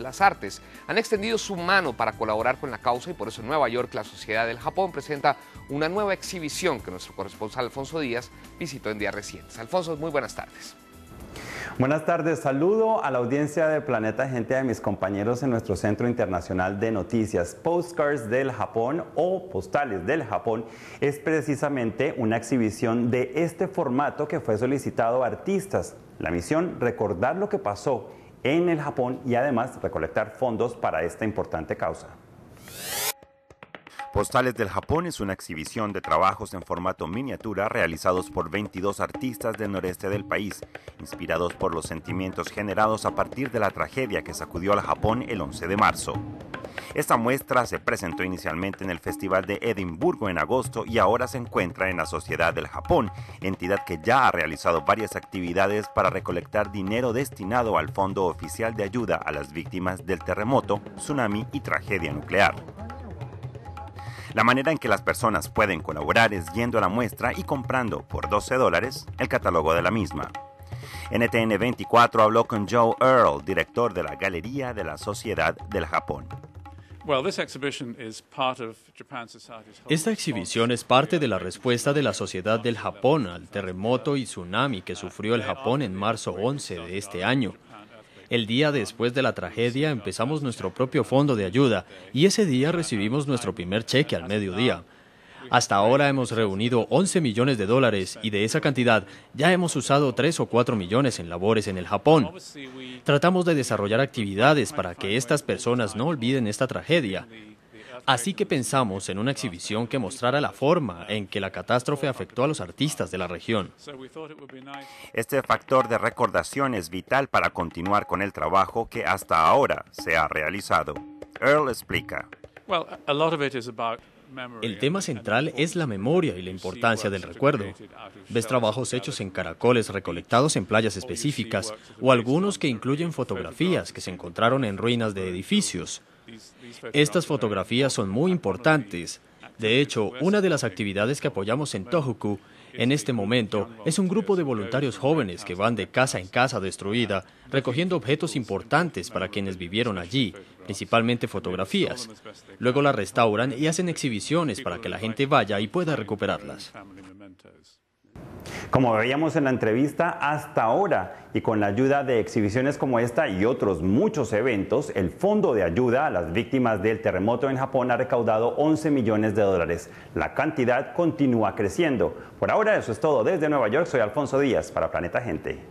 las Artes han extendido su mano para colaborar con la causa y por eso en Nueva York la Sociedad del Japón presenta una nueva exhibición que nuestro corresponsal Alfonso Díaz visitó en días recientes. Alfonso, muy buenas tardes. Buenas tardes, saludo a la audiencia de Planeta Gente de mis compañeros en nuestro Centro Internacional de Noticias. Postcards del Japón o Postales del Japón es precisamente una exhibición de este formato que fue solicitado a artistas. La misión, recordar lo que pasó en el Japón y además recolectar fondos para esta importante causa. Postales del Japón es una exhibición de trabajos en formato miniatura realizados por 22 artistas del noreste del país, inspirados por los sentimientos generados a partir de la tragedia que sacudió al Japón el 11 de marzo. Esta muestra se presentó inicialmente en el Festival de Edimburgo en agosto y ahora se encuentra en la Sociedad del Japón, entidad que ya ha realizado varias actividades para recolectar dinero destinado al Fondo Oficial de Ayuda a las Víctimas del Terremoto, Tsunami y Tragedia Nuclear. La manera en que las personas pueden colaborar es yendo a la muestra y comprando por 12 dólares el catálogo de la misma. NTN 24 habló con Joe Earl, director de la Galería de la Sociedad del Japón. Esta exhibición es parte de la respuesta de la sociedad del Japón al terremoto y tsunami que sufrió el Japón en marzo 11 de este año. El día después de la tragedia empezamos nuestro propio fondo de ayuda y ese día recibimos nuestro primer cheque al mediodía. Hasta ahora hemos reunido 11 millones de dólares y de esa cantidad ya hemos usado 3 o 4 millones en labores en el Japón. Tratamos de desarrollar actividades para que estas personas no olviden esta tragedia. Así que pensamos en una exhibición que mostrara la forma en que la catástrofe afectó a los artistas de la región. Este factor de recordación es vital para continuar con el trabajo que hasta ahora se ha realizado. Earl explica. El tema central es la memoria y la importancia del recuerdo. Ves trabajos hechos en caracoles recolectados en playas específicas o algunos que incluyen fotografías que se encontraron en ruinas de edificios. Estas fotografías son muy importantes. De hecho, una de las actividades que apoyamos en Tohoku en este momento es un grupo de voluntarios jóvenes que van de casa en casa destruida, recogiendo objetos importantes para quienes vivieron allí, principalmente fotografías. Luego las restauran y hacen exhibiciones para que la gente vaya y pueda recuperarlas. Como veíamos en la entrevista, hasta ahora y con la ayuda de exhibiciones como esta y otros muchos eventos, el Fondo de Ayuda a las Víctimas del Terremoto en Japón ha recaudado 11 millones de dólares. La cantidad continúa creciendo. Por ahora eso es todo. Desde Nueva York soy Alfonso Díaz para Planeta Gente.